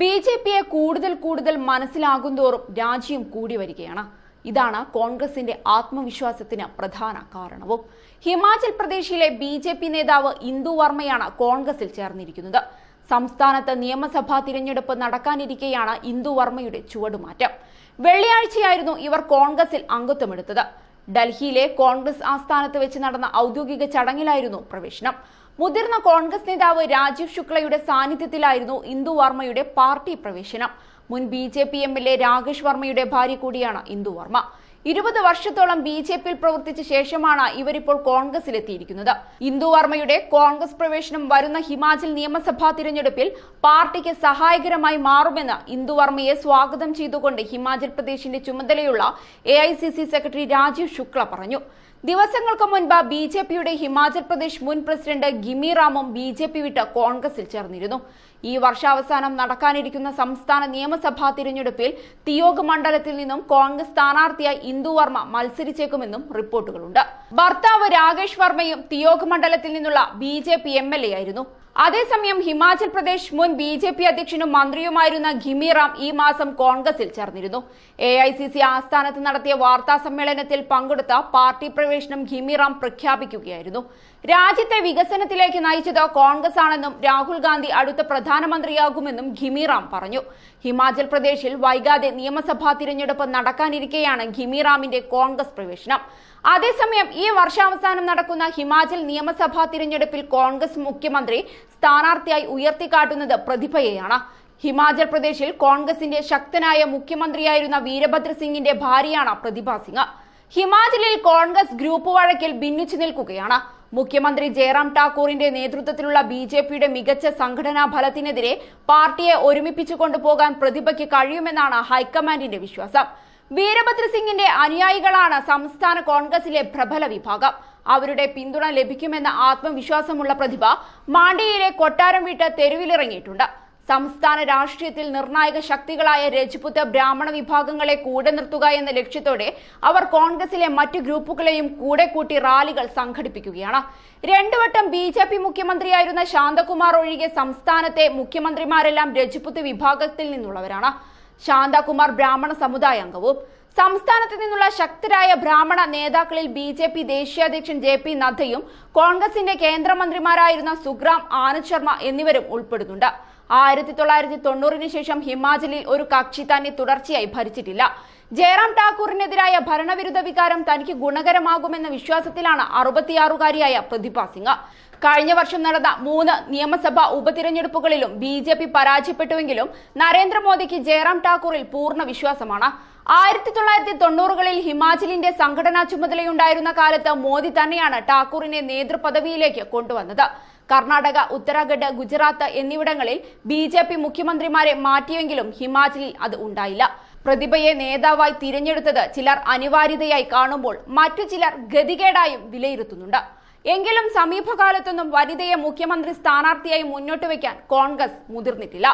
B J പിയെ കൂടുതൽ കൂടുതൽ മനസ്സിലാകുന്തോറും രാജ്യം കൂടി വരികയാണ് ഇതാണ് കോൺഗ്രസിന്റെ ആത്മവിശ്വാസത്തിന് പ്രധാന കാരണവും ഹിമാചൽ പ്രദേശിലെ ബി ജെ പി നേതാവ് ഇന്ദു വർമ്മയാണ് കോൺഗ്രസിൽ ചേർന്നിരിക്കുന്നത് സംസ്ഥാനത്ത് നിയമസഭാ തിരഞ്ഞെടുപ്പ് നടക്കാനിരിക്കെയാണ് ഇന്ദു വർമ്മയുടെ ചുവടുമാറ്റം വെള്ളിയാഴ്ചയായിരുന്നു ഇവർ കോൺഗ്രസിൽ അംഗത്വമെടുത്തത് ഡൽഹിയിലെ കോൺഗ്രസ് ആസ്ഥാനത്ത് വെച്ച് നടന്ന ഔദ്യോഗിക ചടങ്ങിലായിരുന്നു പ്രവേശനം മുതിർന്ന കോൺഗ്രസ് നേതാവ് രാജീവ് ശുക്ലയുടെ സാന്നിധ്യത്തിലായിരുന്നു ഇന്ദു വർമ്മയുടെ പാർട്ടി പ്രവേശനം മുൻ B J P M L A Rakesh വർമ്മയുടെ ഭാര്യ കൂടിയാണ് ഇന്ദു വർമ്മ ഇരുപത് വർഷത്തോളം ബി ജെ പിയിൽ പ്രവർത്തിച്ച ശേഷമാണ് ഇവരിപ്പോൾ കോൺഗ്രസിലെത്തിയിരിക്കുന്നത് ഇന്ദു വർമ്മയുടെ കോൺഗ്രസ് പ്രവേശനം വരുന്ന ഹിമാചൽ നിയമസഭാ തിരഞ്ഞെടുപ്പിൽ പാർട്ടിക്ക് സഹായകരമായി മാറുമെന്ന് ഇന്ദു വർമ്മയെ സ്വാഗതം ചെയ്തുകൊണ്ട് ഹിമാചൽ പ്രദേശിന്റെ ചുമതലയുള്ള എ സെക്രട്ടറി രാജീവ് ശുക്ല പറഞ്ഞു ദിവസങ്ങൾക്ക് മുൻപ് ബി ജെ പിയുടെ ഹിമാചൽ പ്രദേശ് മുൻ പ്രസിഡന്റ് ഗിമി റാമും ബി ജെ പി വിട്ട് കോൺഗ്രസിൽ ചേർന്നിരുന്നു ഈ വർഷാവസാനം നടക്കാനിരിക്കുന്ന സംസ്ഥാന നിയമസഭാ തിരഞ്ഞെടുപ്പിൽ തിയോഗ് മണ്ഡലത്തിൽ നിന്നും കോൺഗ്രസ് സ്ഥാനാർത്ഥിയായി ഇന്ദു വർമ്മ മത്സരിച്ചേക്കുമെന്നും റിപ്പോർട്ടുകളുണ്ട് ഭർത്താവ് രാകേഷ് വർമ്മയും തിയോഗ് മണ്ഡലത്തിൽ നിന്നുള്ള B J P M L A ആയിരുന്നു അതേസമയം ഹിമാചൽ പ്രദേശ് മുൻ ബി ജെ പി അധ്യക്ഷനും മന്ത്രിയുമായിരുന്ന ഖിമിറാം ഈ മാസം കോൺഗ്രസിൽ ചേർന്നിരുന്നു എ ഐ സി സി ആസ്ഥാനത്ത് നടത്തിയ വാർത്താ സമ്മേളനത്തിൽ പങ്കെടുത്ത പാർട്ടി പ്രവേശനം ഖിമിറാം പ്രഖ്യാപിക്കുകയായിരുന്നു രാജ്യത്തെ വികസനത്തിലേക്ക് നയിച്ചത് കോൺഗ്രസ് ആണെന്നും രാഹുൽ ഗാന്ധി അടുത്ത പ്രധാനമന്ത്രിയാകുമെന്നും ഖിമിറാം പറഞ്ഞു ഹിമാചൽ പ്രദേശിൽ വൈകാതെ നിയമസഭാ തിരഞ്ഞെടുപ്പ് നടക്കാനിരിക്കെയാണ് ഖിമിറാമിന്റെ കോൺഗ്രസ് പ്രവേശനം അതേസമയം ഈ വർഷാവസാനം നടക്കുന്ന ഹിമാചൽ നിയമസഭാ തിരഞ്ഞെടുപ്പിൽ കോൺഗ്രസ് മുഖ്യമന്ത്രി സ്ഥാനാർത്ഥിയായി ഉയർത്തിക്കാട്ടുന്നത് പ്രതിഭയെയാണ് ഹിമാചൽ പ്രദേശിൽ കോൺഗ്രസിന്റെ ശക്തനായ മുഖ്യമന്ത്രിയായിരുന്ന വീരഭദ്ര സിംഗിന്റെ ഭാര്യയാണ് പ്രതിഭാ സിംഗ് ഹിമാചലിൽ കോൺഗ്രസ് ഗ്രൂപ്പ് വഴക്കിൽ ഭിന്നിച്ചു നിൽക്കുകയാണ് മുഖ്യമന്ത്രി ജയറാം ടാക്കൂറിന്റെ നേതൃത്വത്തിലുള്ള ബി ജെ പിയുടെ മികച്ച സംഘടനാ ഫലത്തിനെതിരെ പാർട്ടിയെ ഒരുമിപ്പിച്ചു കൊണ്ടുപോകാൻ പ്രതിഭയ്ക്ക് കഴിയുമെന്നാണ് ഹൈക്കമാൻഡിന്റെ വിശ്വാസം വീരഭദ്രസിംഗിന്റെ അനുയായികളാണ് സംസ്ഥാന കോൺഗ്രസിലെ പ്രബല വിഭാഗം അവരുടെ പിന്തുണ ലഭിക്കുമെന്ന ആത്മവിശ്വാസമുള്ള പ്രതിഭ മാണ്ഡിയിലെ കൊട്ടാരം വിട്ട് തെരുവിലിറങ്ങിയിട്ടുണ്ട് സംസ്ഥാന രാഷ്ട്രീയത്തിൽ നിർണായക ശക്തികളായ രജപുത്ത് ബ്രാഹ്മണ വിഭാഗങ്ങളെ കൂടെ നിർത്തുക എന്ന ലക്ഷ്യത്തോടെ അവർ കോൺഗ്രസിലെ മറ്റ് ഗ്രൂപ്പുകളെയും കൂടെ കൂട്ടി റാലികൾ സംഘടിപ്പിക്കുകയാണ് രണ്ടുവട്ടം ബി ജെ പി മുഖ്യമന്ത്രിയായിരുന്ന ശാന്തകുമാർ ഒഴികെ സംസ്ഥാനത്തെ മുഖ്യമന്ത്രിമാരെല്ലാം രജപുത്ത് വിഭാഗത്തിൽ നിന്നുള്ളവരാണ് ശാന്തകുമാർ ബ്രാഹ്മണ സമുദായ അംഗവും സംസ്ഥാനത്ത് നിന്നുള്ള ശക്തരായ ബ്രാഹ്മണ നേതാക്കളിൽ ബി ജെ പി ദേശീയാധ്യക്ഷൻ ജെ പി നദ്ദയും കോൺഗ്രസിന്റെ കേന്ദ്രമന്ത്രിമാരായിരുന്ന സുഗ്രാം ആനന്ദ് ശർമ്മ എന്നിവരും ഉൾപ്പെടുന്നുണ്ട് ആയിരത്തി തൊള്ളായിരത്തി തൊണ്ണൂറിന് ശേഷം ഹിമാചലിൽ ഒരു കക്ഷി തന്നെ തുടർച്ചയായി ഭരിച്ചിട്ടില്ല ജയറാം ഠാക്കൂറിനെതിരായ ഭരണവിരുദ്ധ വികാരം തനിക്ക് ഗുണകരമാകുമെന്ന വിശ്വാസത്തിലാണ് അറുപത്തിയാറുകാരിയായ പ്രതിഭ സിംഗ് കഴിഞ്ഞ വർഷം നടന്ന മൂന്ന് നിയമസഭാ ഉപതിരഞ്ഞെടുപ്പുകളിലും ബി ജെ പി പരാജയപ്പെട്ടുവെങ്കിലും നരേന്ദ്രമോദിക്ക് ജയറാം ഠാക്കൂറിൽ പൂർണ്ണ വിശ്വാസമാണ് ആയിരത്തി തൊള്ളായിരത്തി തൊണ്ണൂറുകളിൽ ഹിമാചലിന്റെ സംഘടനാ ചുമതലയുണ്ടായിരുന്ന കാലത്ത് മോദി തന്നെയാണ് ഠാക്കൂറിനെ നേതൃപദവിയിലേക്ക് കൊണ്ടുവന്നത് കർണാടക ഉത്തരാഖണ്ഡ് ഗുജറാത്ത് എന്നിവിടങ്ങളിൽ ബി മുഖ്യമന്ത്രിമാരെ മാറ്റിയെങ്കിലും ഹിമാചലിൽ അത് ഉണ്ടായില്ല പ്രതിഭയെ നേതാവായി തിരഞ്ഞെടുത്തത് ചിലർ അനിവാര്യതയായി കാണുമ്പോൾ മറ്റു ചിലർ ഗതികേടായും വിലയിരുത്തുന്നുണ്ട് എങ്കിലും സമീപകാലത്തൊന്നും വനിതയെ മുഖ്യമന്ത്രി സ്ഥാനാർത്ഥിയായി മുന്നോട്ട് വയ്ക്കാൻ കോൺഗ്രസ് മുതിർന്നിട്ടില്ല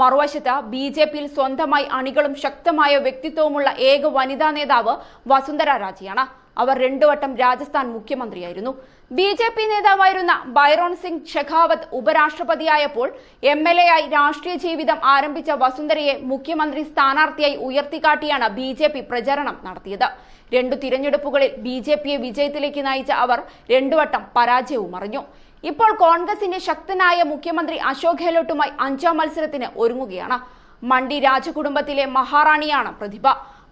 മറുവശത്ത് ബി ജെ പിയിൽ സ്വന്തമായി അണികളും ശക്തമായ വ്യക്തിത്വവുമുള്ള ഏക വനിതാ നേതാവ് വസുന്ധര രാജയാണ് അവർ രണ്ടു വട്ടം രാജസ്ഥാൻ മുഖ്യമന്ത്രിയായിരുന്നു ബി ജെ പി നേതാവായിരുന്ന ബൈറോൺ സിംഗ് ഷെഖാവത്ത് ഉപരാഷ്ട്രപതിയായപ്പോൾ എം എൽ എ ആയി രാഷ്ട്രീയ ജീവിതം ആരംഭിച്ച വസുന്ധരയെ മുഖ്യമന്ത്രി സ്ഥാനാർത്ഥിയായി ഉയർത്തിക്കാട്ടിയാണ് ബി ജെ പി പ്രചരണം നടത്തിയത് രണ്ടു തിരഞ്ഞെടുപ്പുകളിൽ ബി ജെ പിയെ വിജയത്തിലേക്ക് നയിച്ച അവർ രണ്ടുവട്ടം പരാജയവും അറിഞ്ഞു ഇപ്പോൾ കോൺഗ്രസിന്റെ ശക്തനായ മുഖ്യമന്ത്രി അശോക് ഗെഹ്ലോട്ടുമായി അഞ്ചാം മത്സരത്തിന് ഒരുങ്ങുകയാണ് മണ്ഡി രാജകുടുംബത്തിലെ മഹാറാണിയാണ് പ്രതിഭ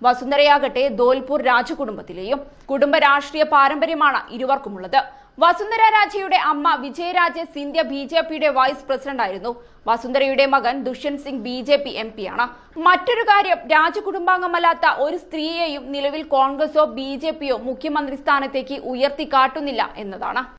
വസുന്ധരയാകട്ടെ ധോൽപൂർ രാജകുടുംബത്തിലെയും കുടുംബ രാഷ്ട്രീയ പാരമ്പര്യമാണ് ഇരുവർക്കുമുള്ളത് വസുന്ധര രാജയുടെ അമ്മ വിജയരാജെ സിന്ധ്യ ബി ജെ പിയുടെ വൈസ് പ്രസിഡന്റായിരുന്നു വസുന്ധരയുടെ മകൻ Dushyant Singh B J P M ആണ് മറ്റൊരു കാര്യം രാജകുടുംബാംഗമല്ലാത്ത ഒരു സ്ത്രീയെയും നിലവിൽ കോൺഗ്രസോ ബി ജെ പിയോ മുഖ്യമന്ത്രി സ്ഥാനത്തേക്ക് ഉയർത്തി കാട്ടുന്നില്ല എന്നതാണ്